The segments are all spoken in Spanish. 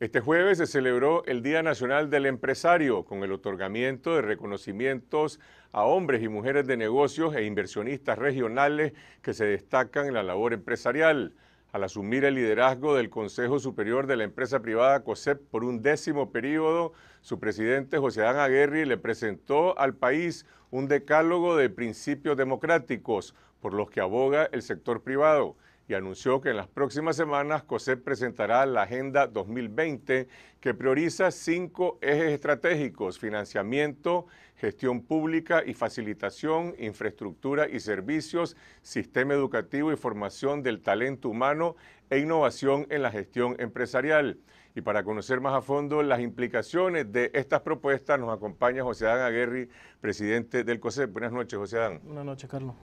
Este jueves se celebró el Día Nacional del Empresario con el otorgamiento de reconocimientos a hombres y mujeres de negocios e inversionistas regionales que se destacan en la labor empresarial. Al asumir el liderazgo del Consejo Superior de la Empresa Privada COSEP por un décimo periodo, su presidente José Adán Aguirre le presentó al país un decálogo de principios democráticos, por los que aboga el sector privado y anunció que en las próximas semanas COSEP presentará la Agenda 2020 que prioriza cinco ejes estratégicos, financiamiento, gestión pública y facilitación, infraestructura y servicios, sistema educativo y formación del talento humano e innovación en la gestión empresarial. Y para conocer más a fondo las implicaciones de estas propuestas nos acompaña José Adán Aguerri, presidente del COSEP. Buenas noches, José Adán. Buenas noches, Carlos.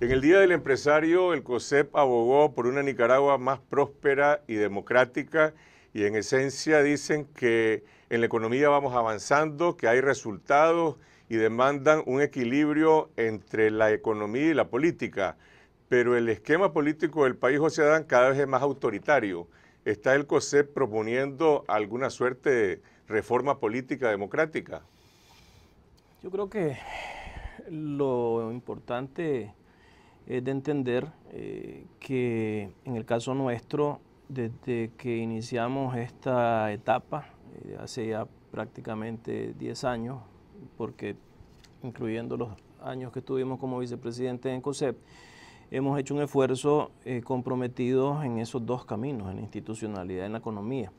En el Día del Empresario, el COSEP abogó por una Nicaragua más próspera y democrática y en esencia dicen que en la economía vamos avanzando, que hay resultados y demandan un equilibrio entre la economía y la política. Pero el esquema político del país, José Adán, cada vez es más autoritario. ¿Está el COSEP proponiendo alguna suerte de reforma política democrática? Yo creo que lo importante es de entender eh, que en el caso nuestro, desde que iniciamos esta etapa, eh, hace ya prácticamente 10 años, porque incluyendo los años que estuvimos como vicepresidente en COSEP, hemos hecho un esfuerzo eh, comprometido en esos dos caminos, en la institucionalidad y en la economía.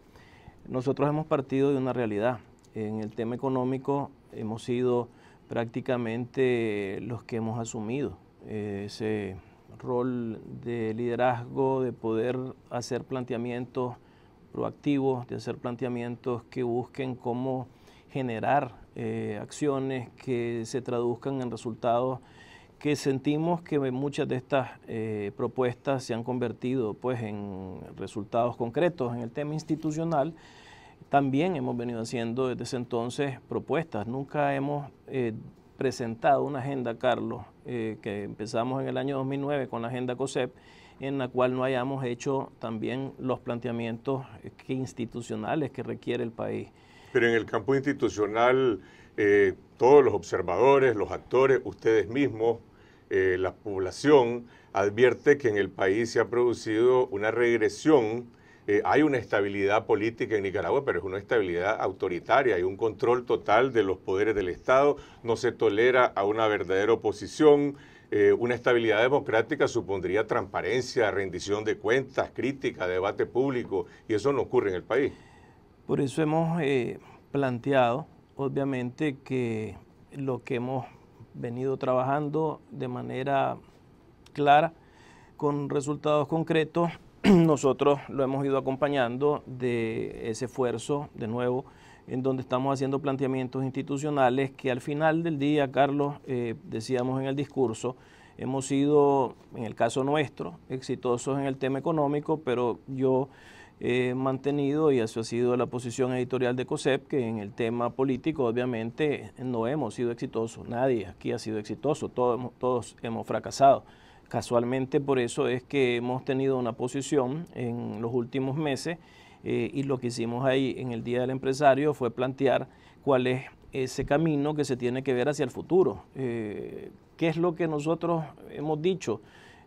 Nosotros hemos partido de una realidad. En el tema económico hemos sido prácticamente los que hemos asumido ese rol de liderazgo, de poder hacer planteamientos proactivos, de hacer planteamientos que busquen cómo generar eh, acciones que se traduzcan en resultados que sentimos que muchas de estas eh, propuestas se han convertido pues, en resultados concretos. En el tema institucional también hemos venido haciendo desde entonces propuestas. Nunca hemos eh, presentado una agenda, Carlos, eh, que empezamos en el año 2009 con la agenda COSEP, en la cual no hayamos hecho también los planteamientos institucionales que requiere el país. Pero en el campo institucional, eh, todos los observadores, los actores, ustedes mismos, eh, la población, advierte que en el país se ha producido una regresión eh, hay una estabilidad política en Nicaragua, pero es una estabilidad autoritaria, hay un control total de los poderes del Estado, no se tolera a una verdadera oposición. Eh, una estabilidad democrática supondría transparencia, rendición de cuentas, crítica, debate público, y eso no ocurre en el país. Por eso hemos eh, planteado, obviamente, que lo que hemos venido trabajando de manera clara, con resultados concretos, nosotros lo hemos ido acompañando de ese esfuerzo, de nuevo, en donde estamos haciendo planteamientos institucionales que al final del día, Carlos, eh, decíamos en el discurso, hemos sido, en el caso nuestro, exitosos en el tema económico, pero yo he mantenido, y eso ha sido la posición editorial de COSEP, que en el tema político obviamente no hemos sido exitosos, nadie aquí ha sido exitoso, todos hemos fracasado. Casualmente por eso es que hemos tenido una posición en los últimos meses eh, y lo que hicimos ahí en el Día del Empresario fue plantear cuál es ese camino que se tiene que ver hacia el futuro. Eh, ¿Qué es lo que nosotros hemos dicho?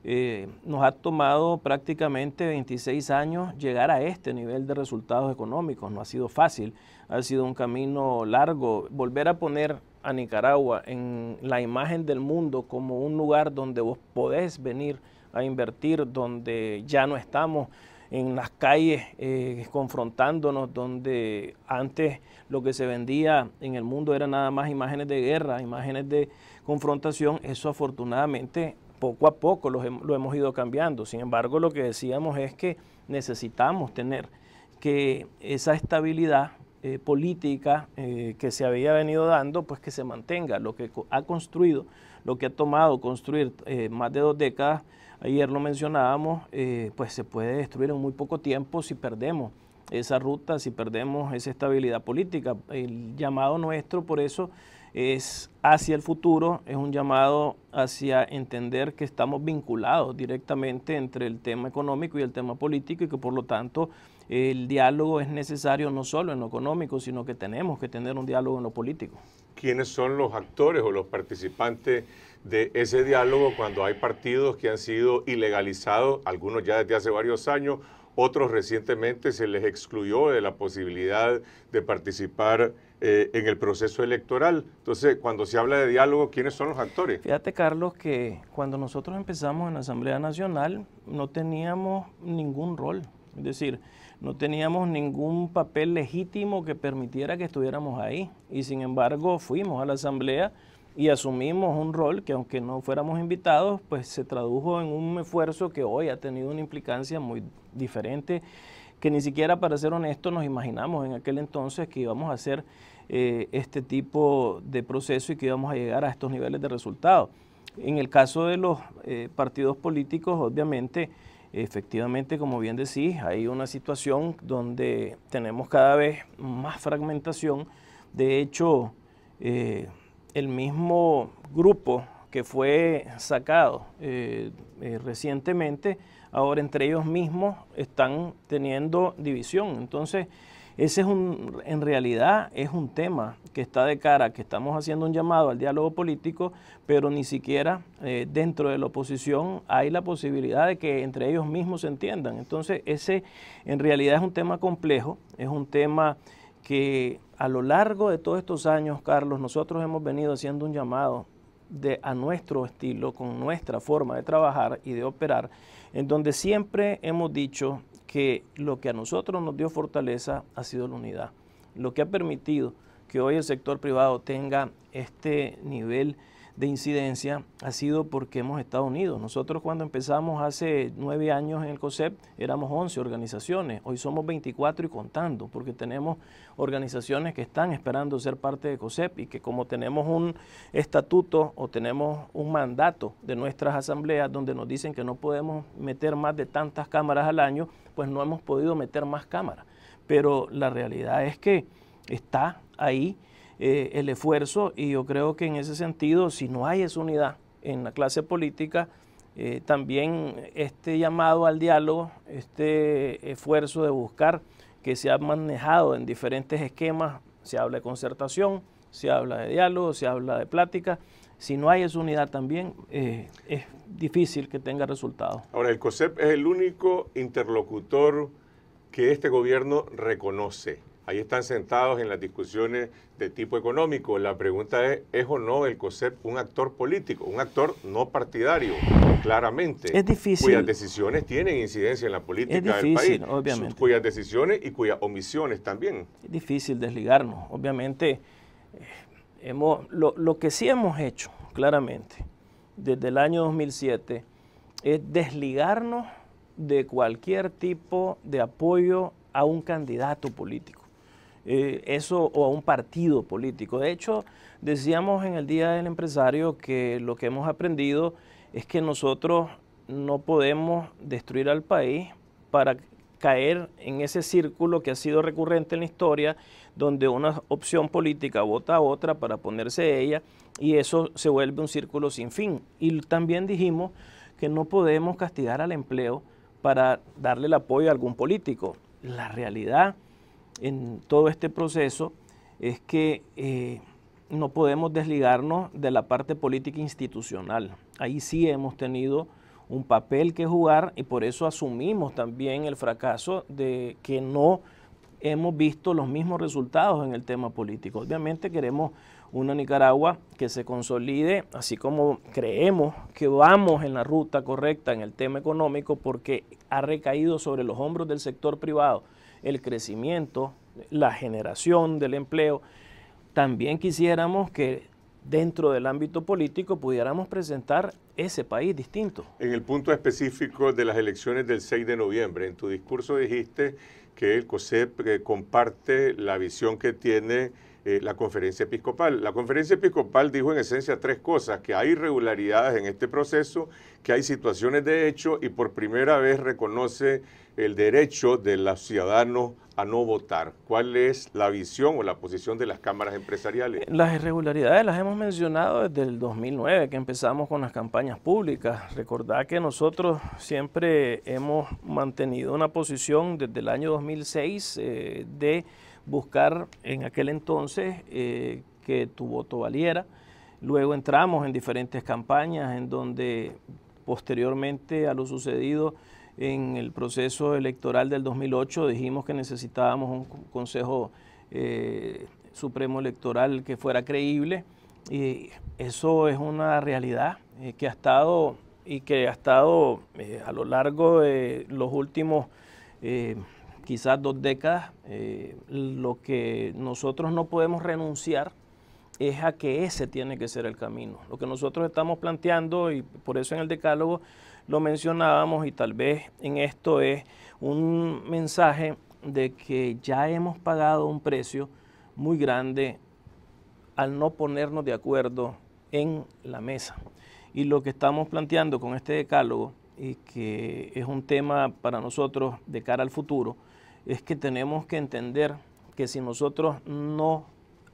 Eh, nos ha tomado prácticamente 26 años llegar a este nivel de resultados económicos. No ha sido fácil, ha sido un camino largo. Volver a poner a Nicaragua en la imagen del mundo como un lugar donde vos podés venir a invertir, donde ya no estamos en las calles eh, confrontándonos, donde antes lo que se vendía en el mundo era nada más imágenes de guerra, imágenes de confrontación, eso afortunadamente poco a poco lo, lo hemos ido cambiando. Sin embargo, lo que decíamos es que necesitamos tener que esa estabilidad eh, política eh, que se había venido dando, pues que se mantenga. Lo que ha construido, lo que ha tomado construir eh, más de dos décadas, ayer lo mencionábamos, pues se puede destruir en muy poco tiempo si perdemos esa ruta, si perdemos esa estabilidad política. El llamado nuestro, por eso, es hacia el futuro, es un llamado hacia entender que estamos vinculados directamente entre el tema económico y el tema político y que por lo tanto el diálogo es necesario no solo en lo económico, sino que tenemos que tener un diálogo en lo político. ¿Quiénes son los actores o los participantes de ese diálogo cuando hay partidos que han sido ilegalizados, algunos ya desde hace varios años, otros recientemente se les excluyó de la posibilidad de participar eh, en el proceso electoral. Entonces, cuando se habla de diálogo, ¿quiénes son los actores? Fíjate, Carlos, que cuando nosotros empezamos en la Asamblea Nacional no teníamos ningún rol. Es decir, no teníamos ningún papel legítimo que permitiera que estuviéramos ahí. Y sin embargo fuimos a la asamblea y asumimos un rol que aunque no fuéramos invitados, pues se tradujo en un esfuerzo que hoy ha tenido una implicancia muy diferente, que ni siquiera para ser honesto nos imaginamos en aquel entonces que íbamos a hacer eh, este tipo de proceso y que íbamos a llegar a estos niveles de resultados. En el caso de los eh, partidos políticos, obviamente, Efectivamente, como bien decís, hay una situación donde tenemos cada vez más fragmentación. De hecho, eh, el mismo grupo que fue sacado eh, eh, recientemente, ahora entre ellos mismos están teniendo división. Entonces, ese es un, en realidad es un tema que está de cara, que estamos haciendo un llamado al diálogo político, pero ni siquiera eh, dentro de la oposición hay la posibilidad de que entre ellos mismos se entiendan. Entonces, ese en realidad es un tema complejo, es un tema que a lo largo de todos estos años, Carlos, nosotros hemos venido haciendo un llamado de, a nuestro estilo, con nuestra forma de trabajar y de operar, en donde siempre hemos dicho que lo que a nosotros nos dio fortaleza ha sido la unidad, lo que ha permitido que hoy el sector privado tenga este nivel de incidencia ha sido porque hemos estado unidos. Nosotros cuando empezamos hace nueve años en el COSEP éramos 11 organizaciones, hoy somos 24 y contando, porque tenemos organizaciones que están esperando ser parte de COSEP y que como tenemos un estatuto o tenemos un mandato de nuestras asambleas donde nos dicen que no podemos meter más de tantas cámaras al año, pues no hemos podido meter más cámaras. Pero la realidad es que está ahí eh, el esfuerzo y yo creo que en ese sentido, si no hay esa unidad en la clase política, eh, también este llamado al diálogo, este esfuerzo de buscar que se ha manejado en diferentes esquemas, se habla de concertación, se habla de diálogo, se habla de plática, si no hay esa unidad también, eh, es difícil que tenga resultados. Ahora, el COSEP es el único interlocutor que este gobierno reconoce. Ahí están sentados en las discusiones de tipo económico. La pregunta es, ¿es o no el COSEP un actor político, un actor no partidario, claramente? Es difícil. Cuyas decisiones tienen incidencia en la política es difícil, obviamente. Cuyas decisiones y cuyas omisiones también. Es difícil desligarnos. Obviamente, eh, hemos, lo que sí hemos hecho, claramente, desde el año 2007, es desligarnos de cualquier tipo de apoyo a un candidato político. Eh, eso o a un partido político. De hecho, decíamos en el Día del Empresario que lo que hemos aprendido es que nosotros no podemos destruir al país para caer en ese círculo que ha sido recurrente en la historia, donde una opción política vota a otra para ponerse ella y eso se vuelve un círculo sin fin. Y también dijimos que no podemos castigar al empleo para darle el apoyo a algún político. La realidad en todo este proceso es que eh, no podemos desligarnos de la parte política institucional. Ahí sí hemos tenido un papel que jugar y por eso asumimos también el fracaso de que no hemos visto los mismos resultados en el tema político. Obviamente queremos una Nicaragua que se consolide, así como creemos que vamos en la ruta correcta en el tema económico, porque ha recaído sobre los hombros del sector privado el crecimiento, la generación del empleo. También quisiéramos que dentro del ámbito político pudiéramos presentar ese país distinto. En el punto específico de las elecciones del 6 de noviembre, en tu discurso dijiste que el COSEP eh, comparte la visión que tiene eh, la conferencia episcopal. La conferencia episcopal dijo en esencia tres cosas, que hay irregularidades en este proceso, que hay situaciones de hecho y por primera vez reconoce el derecho de los ciudadanos a no votar. ¿Cuál es la visión o la posición de las cámaras empresariales? Las irregularidades las hemos mencionado desde el 2009, que empezamos con las campañas públicas. Recordad que nosotros siempre hemos mantenido una posición desde el año 2006 eh, de buscar en aquel entonces eh, que tu voto valiera. Luego entramos en diferentes campañas en donde posteriormente a lo sucedido en el proceso electoral del 2008 dijimos que necesitábamos un Consejo eh, Supremo Electoral que fuera creíble y eso es una realidad eh, que ha estado y que ha estado a lo largo de los últimos quizás dos décadas, eh, lo que nosotros no podemos renunciar es a que ese tiene que ser el camino. Lo que nosotros estamos planteando, y por eso en el decálogo lo mencionábamos, y tal vez en esto es un mensaje de que ya hemos pagado un precio muy grande al no ponernos de acuerdo en la mesa. Y lo que estamos planteando con este decálogo, y que es un tema para nosotros de cara al futuro, es que tenemos que entender que si nosotros no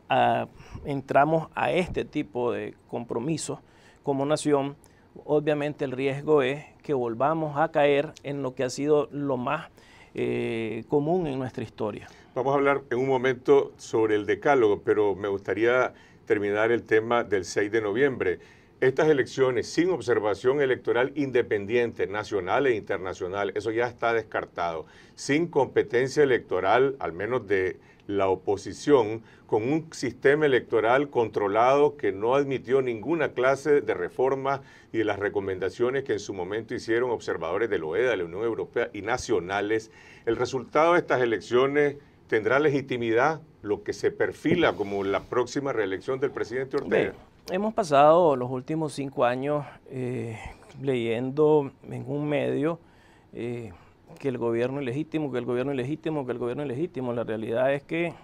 ah, entramos a este tipo de compromisos como nación, obviamente el riesgo es que volvamos a caer en lo que ha sido lo más eh, común en nuestra historia. Vamos a hablar en un momento sobre el decálogo, pero me gustaría terminar el tema del 6 de noviembre estas elecciones sin observación electoral independiente, nacional e internacional, eso ya está descartado, sin competencia electoral, al menos de la oposición, con un sistema electoral controlado que no admitió ninguna clase de reforma y de las recomendaciones que en su momento hicieron observadores de la OEA, de la Unión Europea y nacionales, el resultado de estas elecciones tendrá legitimidad lo que se perfila como la próxima reelección del presidente Ortega hemos pasado los últimos cinco años eh, leyendo en un medio eh, que el gobierno es legítimo, que el gobierno es legítimo, que el gobierno es legítimo. La realidad es que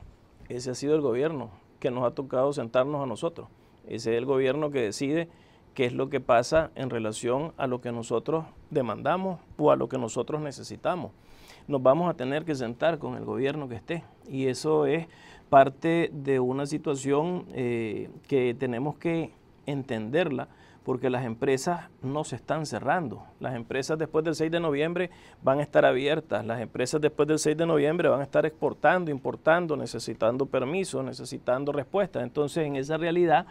ese ha sido el gobierno que nos ha tocado sentarnos a nosotros. Ese es el gobierno que decide qué es lo que pasa en relación a lo que nosotros demandamos o a lo que nosotros necesitamos. Nos vamos a tener que sentar con el gobierno que esté. Y eso es parte de una situación eh, que tenemos que entenderla porque las empresas no se están cerrando. Las empresas después del 6 de noviembre van a estar abiertas, las empresas después del 6 de noviembre van a estar exportando, importando, necesitando permisos, necesitando respuestas. Entonces, en esa realidad,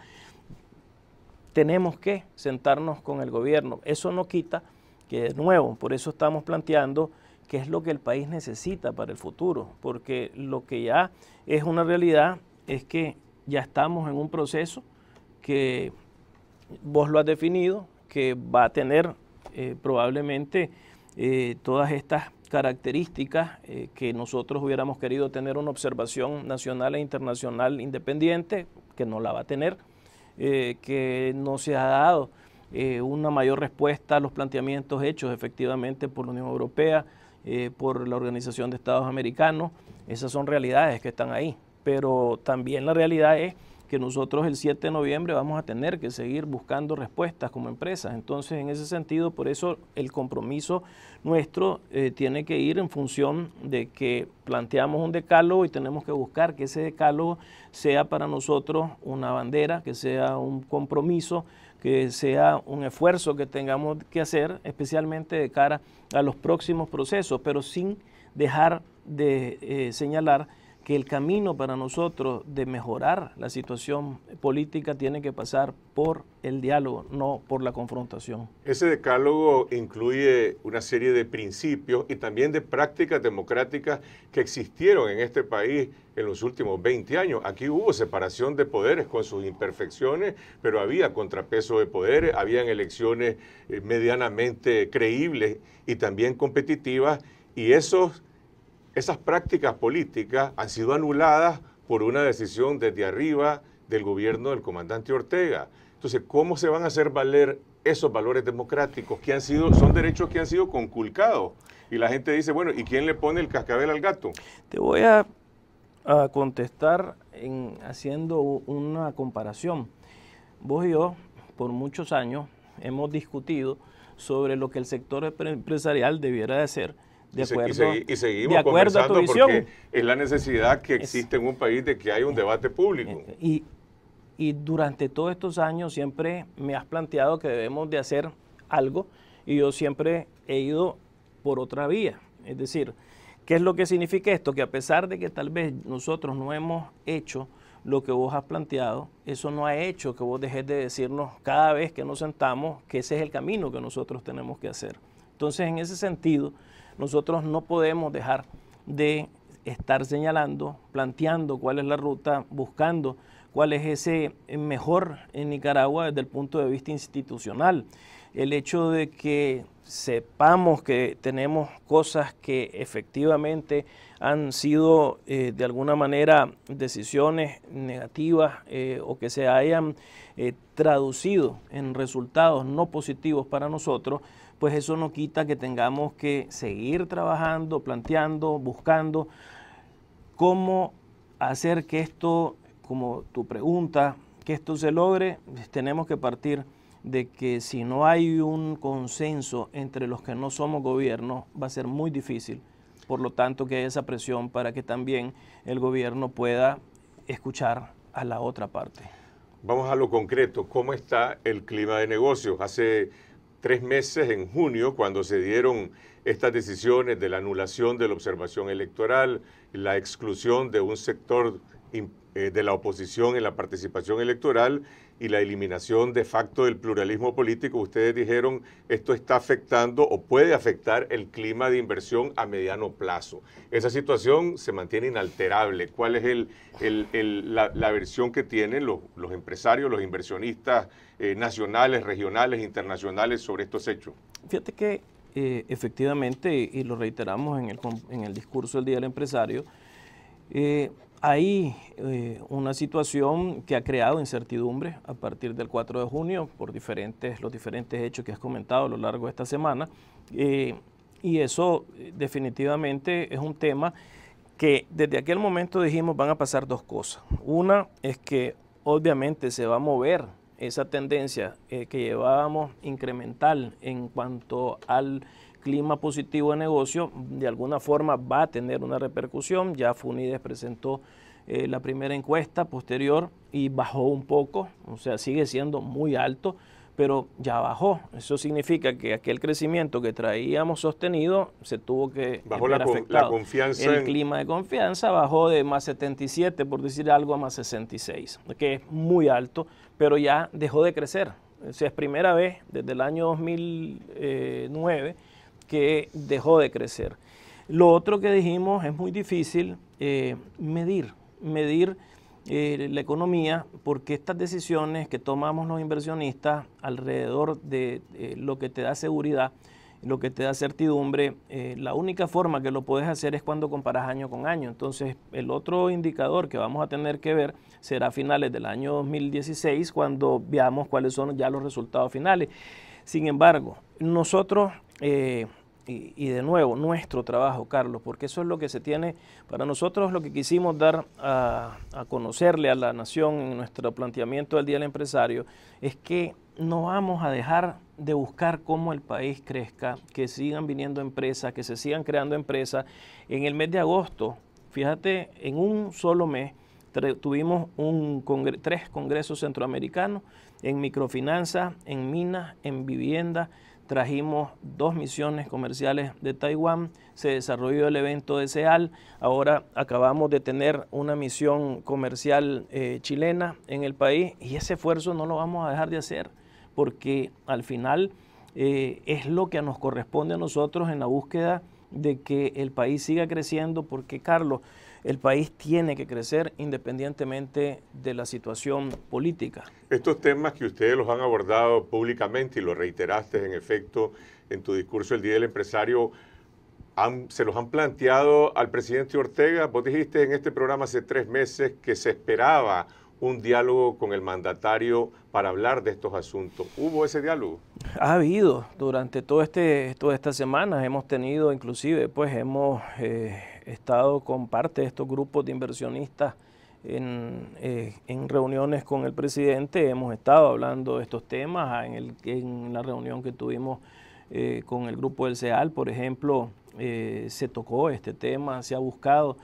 tenemos que sentarnos con el gobierno. Eso no quita que, de nuevo, por eso estamos planteando qué es lo que el país necesita para el futuro, porque lo que ya es una realidad es que ya estamos en un proceso que vos lo has definido, que va a tener eh, probablemente eh, todas estas características eh, que nosotros hubiéramos querido tener una observación nacional e internacional independiente, que no la va a tener, que no se ha dado una mayor respuesta a los planteamientos hechos efectivamente por la Unión Europea, eh, por la Organización de Estados Americanos. Esas son realidades que están ahí. Pero también la realidad es que nosotros el 7 de noviembre vamos a tener que seguir buscando respuestas como empresas. Entonces, en ese sentido, por eso el compromiso nuestro eh, tiene que ir en función de que planteamos un decálogo y tenemos que buscar que ese decálogo sea para nosotros una bandera, que sea un compromiso que sea un esfuerzo que tengamos que hacer, especialmente de cara a los próximos procesos, pero sin dejar de eh, señalar que el camino para nosotros de mejorar la situación política tiene que pasar por el diálogo, no por la confrontación. Ese decálogo incluye una serie de principios y también de prácticas democráticas que existieron en este país en los últimos 20 años. Aquí hubo separación de poderes con sus imperfecciones, pero había contrapeso de poderes, habían elecciones eh, medianamente creíbles y también competitivas y esos esas prácticas políticas han sido anuladas por una decisión desde arriba del gobierno del comandante Ortega. Entonces, ¿cómo se van a hacer valer esos valores democráticos que han sido, son derechos que han sido conculcados? Y la gente dice, bueno, ¿y quién le pone el cascabel al gato? Te voy a, contestar en, haciendo una comparación. Vos y yo, por muchos años, hemos discutido sobre lo que el sector empresarial debiera de hacer de acuerdo, y, seguimos de porque es la necesidad que existe en un país de que haya un eh, debate público. Eh, y, y durante todos estos años siempre me has planteado que debemos de hacer algo y yo siempre he ido por otra vía. Es decir, ¿qué es lo que significa esto? Que a pesar de que tal vez nosotros no hemos hecho lo que vos has planteado, eso no ha hecho que vos dejes de decirnos cada vez que nos sentamos que ese es el camino que nosotros tenemos que hacer. Entonces, en ese sentido, nosotros no podemos dejar de estar señalando, planteando cuál es la ruta, buscando cuál es ese mejor en Nicaragua desde el punto de vista institucional. El hecho de que sepamos que tenemos cosas que efectivamente han sido eh, de alguna manera decisiones negativas eh, o que se hayan eh, traducido en resultados no positivos para nosotros, pues eso no quita que tengamos que seguir trabajando, planteando, buscando cómo hacer que esto, como tu pregunta, que esto se logre, pues tenemos que partir de que si no hay un consenso entre los que no somos gobierno, va a ser muy difícil. Por lo tanto, que haya esa presión para que también el gobierno pueda escuchar a la otra parte. Vamos a lo concreto. ¿Cómo está el clima de negocios? Hace tres meses en junio, cuando se dieron estas decisiones de la anulación de la observación electoral, la exclusión de un sector eh, de la oposición en la participación electoral y la eliminación de facto del pluralismo político, ustedes dijeron esto está afectando o puede afectar el clima de inversión a mediano plazo. Esa situación se mantiene inalterable. ¿Cuál es el, la, versión que tienen los empresarios, los inversionistas eh, nacionales, regionales, internacionales sobre estos hechos? Fíjate que eh, efectivamente, y, lo reiteramos en el, en el discurso del Día del Empresario, eh, hay una situación que ha creado incertidumbre a partir del 4 de junio por diferentes, los diferentes hechos que has comentado a lo largo de esta semana. y eso definitivamente es un tema que desde aquel momento dijimos van a pasar dos cosas. Una es que obviamente se va a mover esa tendencia eh, que llevábamos incremental en cuanto al clima positivo de negocio, de alguna forma va a tener una repercusión. Ya FUNIDES presentó eh, la primera encuesta posterior y bajó un poco, o sea, sigue siendo muy alto, pero ya bajó. Eso significa que aquel crecimiento que traíamos sostenido se tuvo que bajó la, confianza el clima de confianza bajó de más 77, por decir algo, a más 66, que es muy alto pero ya dejó de crecer. O sea, es primera vez desde el año 2009 que dejó de crecer. Lo otro que dijimos es muy difícil eh, medir, medir eh, la economía porque estas decisiones que tomamos los inversionistas alrededor de eh, lo que te da seguridad, lo que te da certidumbre, eh, la única forma que lo puedes hacer es cuando comparas año con año. Entonces, el otro indicador que vamos a tener que ver será a finales del año 2016, cuando veamos cuáles son ya los resultados finales. Sin embargo, nosotros... Eh, y, de nuevo nuestro trabajo, Carlos, porque eso es lo que se tiene para nosotros, lo que quisimos dar a, conocerle a la nación en nuestro planteamiento del Día del Empresario, es que no vamos a dejar de buscar cómo el país crezca, que sigan viniendo empresas, que se sigan creando empresas. En el mes de agosto, fíjate, en un solo mes, tuvimos un tres congresos centroamericanos en microfinanzas, en minas, en vivienda, trajimos dos misiones comerciales de Taiwán, se desarrolló el evento de SEAL, ahora acabamos de tener una misión comercial eh, chilena en el país y ese esfuerzo no lo vamos a dejar de hacer porque al final eh, es lo que nos corresponde a nosotros en la búsqueda de que el país siga creciendo porque Carlos, el país tiene que crecer independientemente de la situación política. Estos temas que ustedes los han abordado públicamente y los reiteraste en efecto en tu discurso el Día del Empresario, se los han planteado al presidente Ortega. Vos dijiste en este programa hace tres meses que se esperaba un diálogo con el mandatario para hablar de estos asuntos. ¿Hubo ese diálogo? Ha habido durante todo este, todas estas semanas. Hemos tenido, inclusive, pues hemos eh, estado con parte de estos grupos de inversionistas eh, en, reuniones con el presidente. Hemos estado hablando de estos temas en, el, en la reunión que tuvimos eh, con el grupo del CEAL, por ejemplo, se tocó este tema, se ha buscado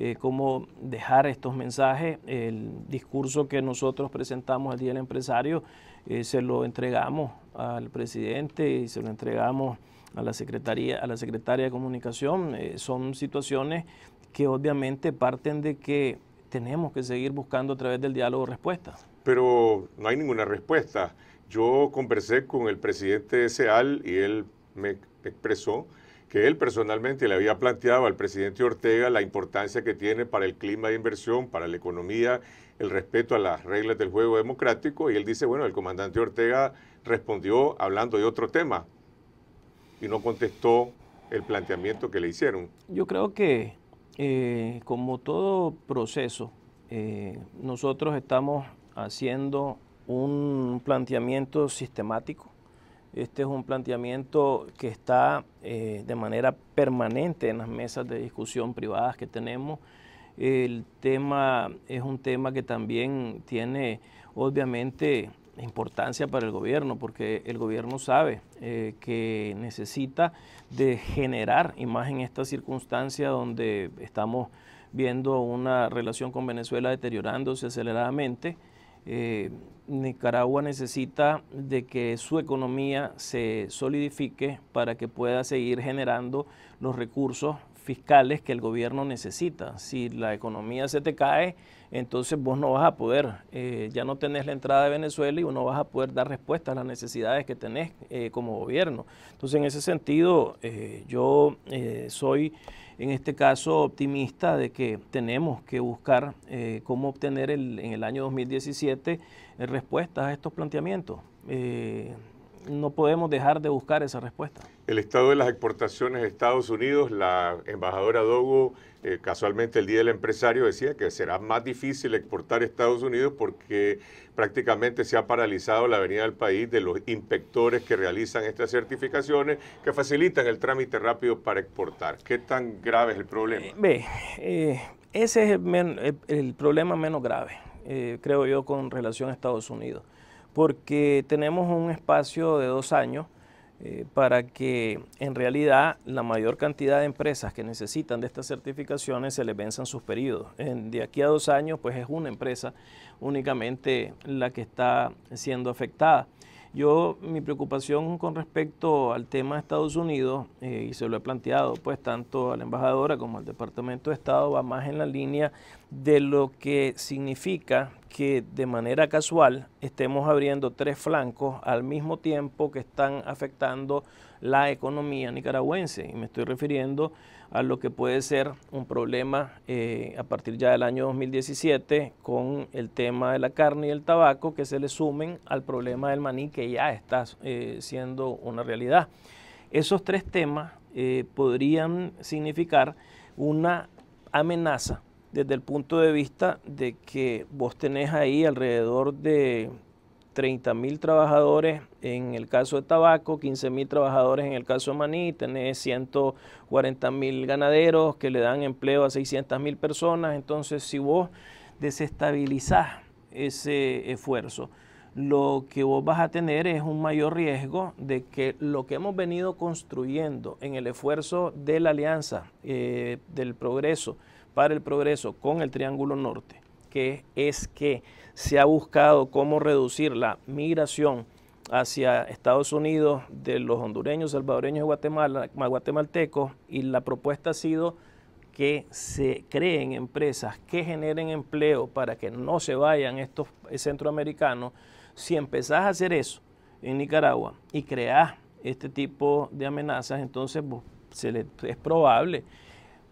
eh, cómo dejar estos mensajes. El discurso que nosotros presentamos al Día del Empresario eh, se lo entregamos al presidente y se lo entregamos a la Secretaría, a la Secretaria de Comunicación. Eh, son situaciones que obviamente parten de que tenemos que seguir buscando a través del diálogo respuestas. Pero no hay ninguna respuesta. Yo conversé con el presidente de SEAL y él me expresó que él personalmente le había planteado al presidente Ortega la importancia que tiene para el clima de inversión, para la economía, el respeto a las reglas del juego democrático, y él dice, bueno, el comandante Ortega respondió hablando de otro tema y no contestó el planteamiento que le hicieron. Yo creo que eh, como todo proceso, eh, nosotros estamos haciendo un planteamiento sistemático este es un planteamiento que está eh, de manera permanente en las mesas de discusión privadas que tenemos. El tema es un tema que también tiene obviamente importancia para el gobierno, porque el gobierno sabe eh, que necesita de generar, y más en esta circunstancia donde estamos viendo una relación con Venezuela deteriorándose aceleradamente, eh, Nicaragua necesita de que su economía se solidifique para que pueda seguir generando los recursos fiscales que el gobierno necesita. Si la economía se te cae, entonces vos no vas a poder, eh, ya no tenés la entrada de Venezuela y vos no vas a poder dar respuesta a las necesidades que tenés eh, como gobierno. Entonces, en ese sentido, eh, yo soy en este caso optimista de que tenemos que buscar cómo obtener en el año 2017 respuestas a estos planteamientos no podemos dejar de buscar esa respuesta. El estado de las exportaciones de Estados Unidos, la embajadora Dogo, eh, casualmente el Día del Empresario, decía que será más difícil exportar a Estados Unidos porque prácticamente se ha paralizado la avenida del país de los inspectores que realizan estas certificaciones que facilitan el trámite rápido para exportar. ¿Qué tan grave es el problema? Eh, ve, eh, ese es el, problema menos grave, creo yo, con relación a Estados Unidos porque tenemos un espacio de dos años eh, para que en realidad la mayor cantidad de empresas que necesitan de estas certificaciones se les venzan sus periodos. de aquí a dos años, pues es una empresa únicamente la que está siendo afectada. Yo, mi preocupación con respecto al tema de Estados Unidos, eh, y se lo he planteado pues tanto a la embajadora como al Departamento de Estado, va más en la línea de lo que significa que de manera casual estemos abriendo tres flancos al mismo tiempo que están afectando la economía nicaragüense. Y me estoy refiriendo a lo que puede ser un problema eh, a partir ya del año 2017 con el tema de la carne y el tabaco que se le sumen al problema del maní que ya está eh, siendo una realidad. Esos tres temas eh, podrían significar una amenaza desde el punto de vista de que vos tenés ahí alrededor de 30.000 mil trabajadores en el caso de tabaco, 15 mil trabajadores en el caso de maní, tenés 140.000 mil ganaderos que le dan empleo a 600.000 mil personas. Entonces, si vos desestabilizás ese esfuerzo, lo que vos vas a tener es un mayor riesgo de que lo que hemos venido construyendo en el esfuerzo de la alianza eh, del progreso, para el progreso con el Triángulo Norte, que es que se ha buscado cómo reducir la migración hacia Estados Unidos de los hondureños, salvadoreños y guatemaltecos y la propuesta ha sido que se creen empresas que generen empleo para que no se vayan estos centroamericanos. Si empezás a hacer eso en Nicaragua y creás este tipo de amenazas, entonces se es probable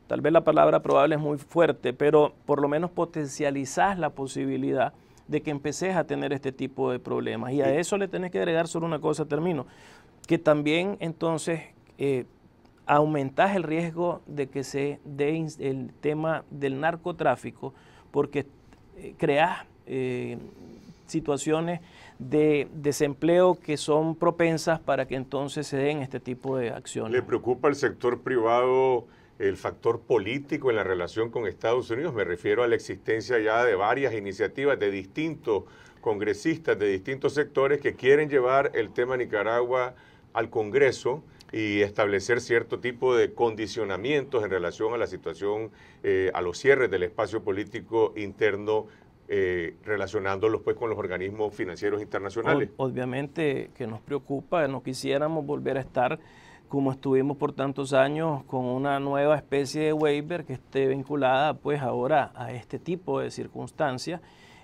Tal vez la palabra probable es muy fuerte, pero por lo menos potencializás la posibilidad de que empeces a tener este tipo de problemas. Y a eso le tenés que agregar solo una cosa, termino, que también entonces eh, aumentás el riesgo de que se dé el tema del narcotráfico, porque creas eh, creás eh, situaciones de desempleo que son propensas para que entonces se den este tipo de acciones. ¿Le preocupa el sector privado? el factor político en la relación con Estados Unidos. Me refiero a la existencia ya de varias iniciativas de distintos congresistas de distintos sectores que quieren llevar el tema Nicaragua al Congreso y establecer cierto tipo de condicionamientos en relación a la situación, eh, a los cierres del espacio político interno, eh, relacionándolos pues con los organismos financieros internacionales. obviamente que nos preocupa, no quisiéramos volver a estar como estuvimos por tantos años con una nueva especie de waiver que esté vinculada pues ahora a este tipo de circunstancias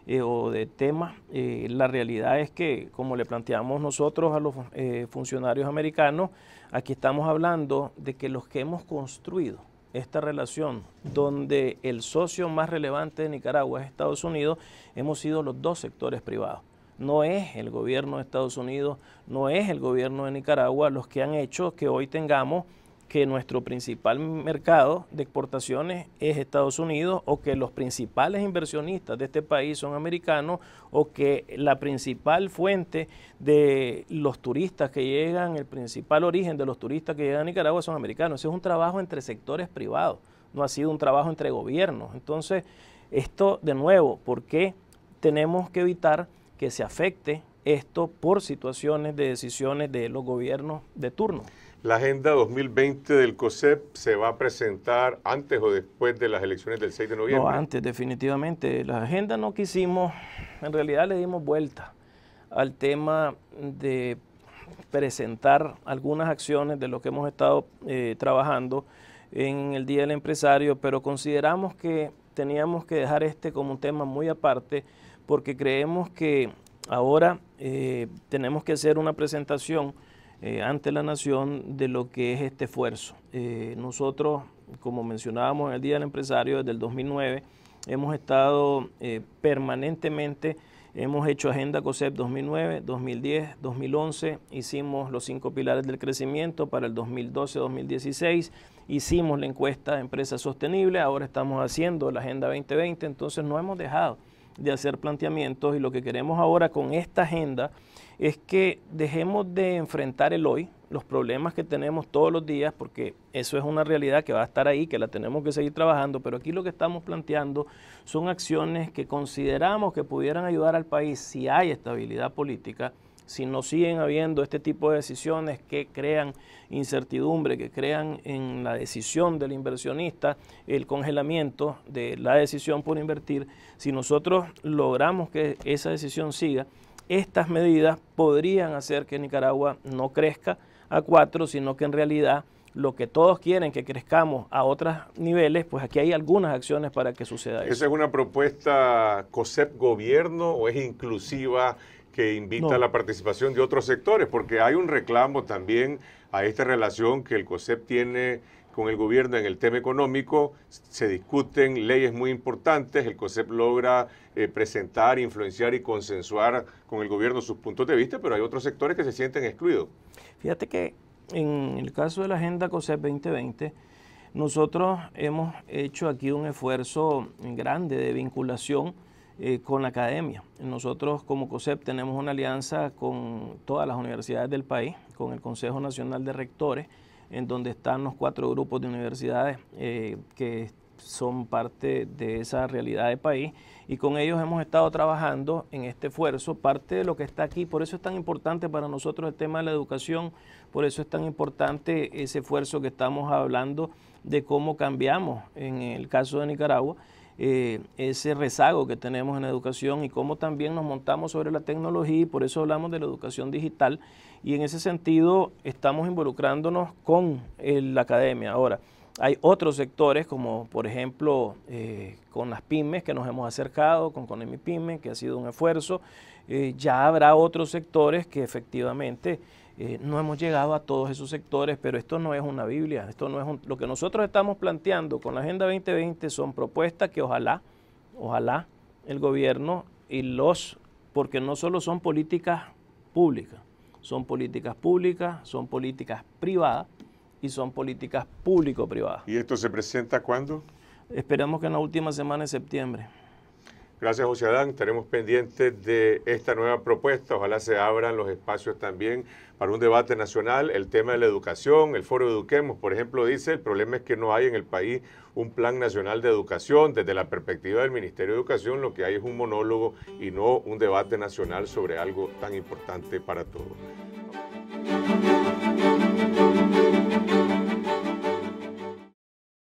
eh, o de temas. Eh, la realidad es que, como le planteamos nosotros a los eh, funcionarios americanos, aquí estamos hablando de que los que hemos construido esta relación, donde el socio más relevante de Nicaragua es Estados Unidos, hemos sido los dos sectores privados no es el gobierno de Estados Unidos, no es el gobierno de Nicaragua los que han hecho que hoy tengamos que nuestro principal mercado de exportaciones es Estados Unidos o que los principales inversionistas de este país son americanos o que la principal fuente de los turistas que llegan, el principal origen de los turistas que llegan a Nicaragua son americanos. Ese es un trabajo entre sectores privados, no ha sido un trabajo entre gobiernos. Entonces, esto de nuevo, ¿por qué tenemos que evitar que se afecte esto por situaciones de decisiones de los gobiernos de turno. La agenda 2020 del COSEP se va a presentar antes o después de las elecciones del 6 de noviembre. No, antes, definitivamente. La agenda no quisimos, en realidad le dimos vuelta al tema de presentar algunas acciones de lo que hemos estado eh, trabajando en el Día del Empresario, pero consideramos que teníamos que dejar este como un tema muy aparte porque creemos que ahora eh, tenemos que hacer una presentación eh, ante la nación de lo que es este esfuerzo. Eh, nosotros, como mencionábamos en el Día del Empresario, desde el 2009 hemos estado permanentemente, hemos hecho Agenda COSEP 2009, 2010, 2011, hicimos los cinco pilares del crecimiento para el 2012-2016, hicimos la encuesta de empresas sostenibles, ahora estamos haciendo la Agenda 2020, entonces no hemos dejado de hacer planteamientos y lo que queremos ahora con esta agenda es que dejemos de enfrentar el hoy, los problemas que tenemos todos los días, porque eso es una realidad que va a estar ahí, que la tenemos que seguir trabajando, pero aquí lo que estamos planteando son acciones que consideramos que pudieran ayudar al país si hay estabilidad política si no siguen habiendo este tipo de decisiones que crean incertidumbre, que crean en la decisión del inversionista el congelamiento de la decisión por invertir, si nosotros logramos que esa decisión siga, estas medidas podrían hacer que Nicaragua no crezca a cuatro, sino que en realidad lo que todos quieren que crezcamos a otros niveles, pues aquí hay algunas acciones para que suceda eso. ¿Esa es una propuesta COSEP gobierno o es inclusiva que invita a la participación de otros sectores, porque hay un reclamo también a esta relación que el COSEP tiene con el gobierno en el tema económico, se discuten leyes muy importantes, el COSEP logra eh, presentar, influenciar y consensuar con el gobierno sus puntos de vista, pero hay otros sectores que se sienten excluidos. Fíjate que en el caso de la Agenda COSEP 2020, nosotros hemos hecho aquí un esfuerzo grande de vinculación eh, con la academia. Nosotros como COSEP tenemos una alianza con todas las universidades del país, con el Consejo Nacional de Rectores, en donde están los cuatro grupos de universidades eh, que son parte de esa realidad de país y con ellos hemos estado trabajando en este esfuerzo, parte de lo que está aquí, por eso es tan importante para nosotros el tema de la educación, por eso es tan importante ese esfuerzo que estamos hablando de cómo cambiamos en el caso de Nicaragua eh, ese rezago que tenemos en la educación y cómo también nos montamos sobre la tecnología y por eso hablamos de la educación digital y en ese sentido estamos involucrándonos con la academia. Ahora, hay otros sectores, como por ejemplo eh, con las pymes que nos hemos acercado, con Conemi Pyme, que ha sido un esfuerzo. Eh, ya habrá otros sectores que efectivamente eh, no hemos llegado a todos esos sectores, pero esto no es una Biblia, esto no es lo que nosotros estamos planteando con la Agenda 2020 son propuestas que ojalá, ojalá el gobierno y los, porque no solo son políticas públicas, son políticas públicas, son políticas privadas, y son políticas público-privadas. ¿Y esto se presenta cuándo? Esperamos que en la última semana de septiembre. Gracias, José Adán. Estaremos pendientes de esta nueva propuesta. Ojalá se abran los espacios también para un debate nacional. El tema de la educación, el foro Eduquemos, por ejemplo, dice, el problema es que no hay en el país un plan nacional de educación. Desde la perspectiva del Ministerio de Educación, lo que hay es un monólogo y no un debate nacional sobre algo tan importante para todos.